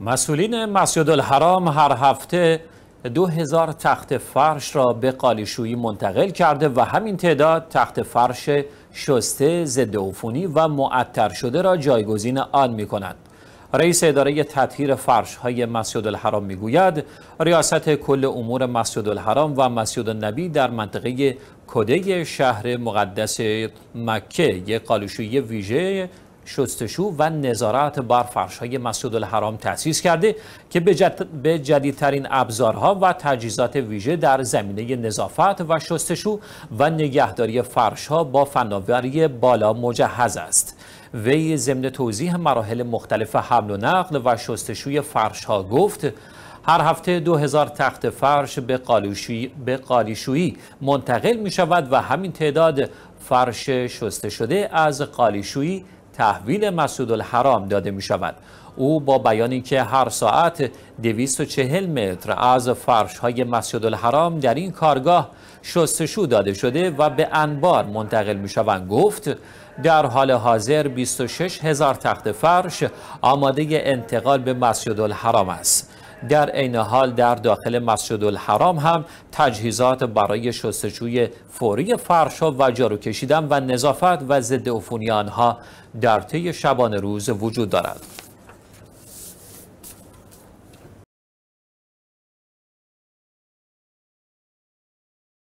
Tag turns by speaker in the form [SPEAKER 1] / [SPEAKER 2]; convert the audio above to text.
[SPEAKER 1] مسئولین مسجد الحرام هر هفته دو هزار تخت فرش را به قالیشویی منتقل کرده و همین تعداد تخت فرش شسته، ضد عفونی و معطر شده را جایگزین آن می کند رئیس اداره تطهیر فرش های مسجد الحرام گوید ریاست کل امور مسجد الحرام و مسجد النبی در منطقه کده شهر مقدس مکه یک قالیشویی ویژه شستشو و نظارت بر فرشهای مسجد الحرام تأسیس کرده که به, جدیدترین ابزارها و تجهیزات ویژه در زمینه نظافت و شستشو و نگهداری فرشها با فناوری بالا مجهز است. وی ضمن توضیح مراحل مختلف حمل و نقل و شستشوی فرش ها گفت هر هفته 2000 تخت فرش به, قالیشوی، قالیشویی منتقل می شود و همین تعداد فرش شسته شده از قالیشویی تحویل مسجد الحرام داده می شود او با بیان که هر ساعت 240 متر از فرش های مسجد الحرام در این کارگاه شستشو داده شده و به انبار منتقل می شوند گفت در حال حاضر 26 هزار تخت فرش آماده انتقال به مسجد الحرام است در عین حال در داخل مسجد الحرام هم تجهیزات برای شستشوی فوری فرش و جارو کشیدن و نظافت و ضد عفونی آنها در طی شبانه روز وجود دارد